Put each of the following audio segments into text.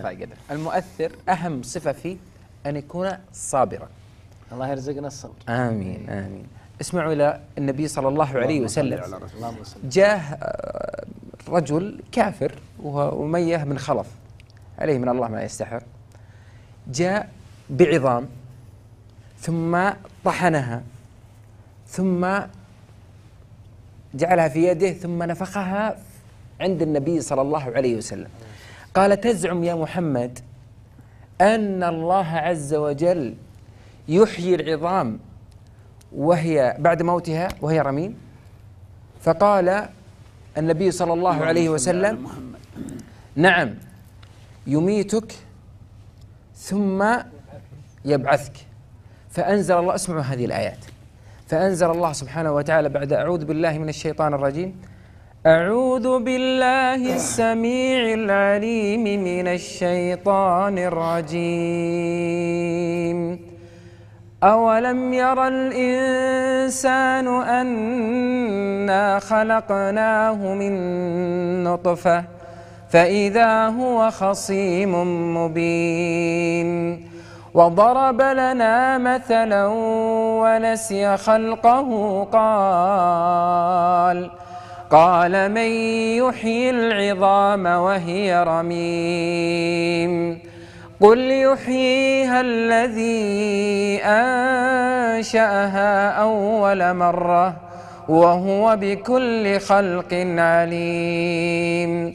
قدر نعم. المؤثر اهم صفه فيه ان يكون صابرا الله يرزقنا الصبر امين إيه. امين اسمعوا الى النبي صلى الله عليه وسلم جاه رجل كافر وميه من خلف عليه من الله ما يستحق جاء بعظام ثم طحنها ثم جعلها في يده ثم نفخها عند النبي صلى الله عليه وسلم قال تزعم يا محمد أن الله عز وجل يحيي العظام وهي بعد موتها وهي رميم فقال النبي صلى الله عليه وسلم نعم يميتك ثم يبعثك فأنزل الله اسمعوا هذه الآيات فأنزل الله سبحانه وتعالى بعد أعوذ بالله من الشيطان الرجيم أعوذ بالله السميع العليم من الشيطان الرجيم أولم ير الإنسان أنا خلقناه من نطفة فإذا هو خصيم مبين وضرب لنا مثلا ونسي خلقه قال قال من يحيي العظام وهي رميم قل يحييها الذي أنشأها أول مرة وهو بكل خلق عليم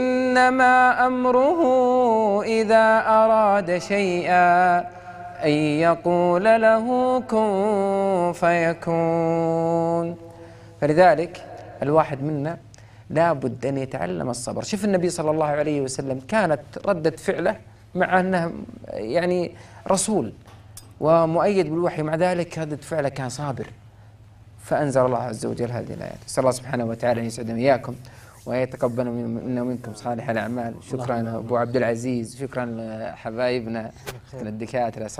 إنما أمره إذا أراد شيئا أن يقول له كن فيكون فلذلك الواحد منا لابد أن يتعلم الصبر شوف النبي صلى الله عليه وسلم كانت ردة فعله مع أنه يعني رسول ومؤيد بالوحي مع ذلك ردة فعله كان صابر فأنزل الله عز وجل هذه الآيات صلى الله سبحانه وتعالى أن يسعدنا إياكم ويتقبل منا ومنكم صالح الأعمال شكرا أبو عبد العزيز شكرا حبايبنا الدكاترة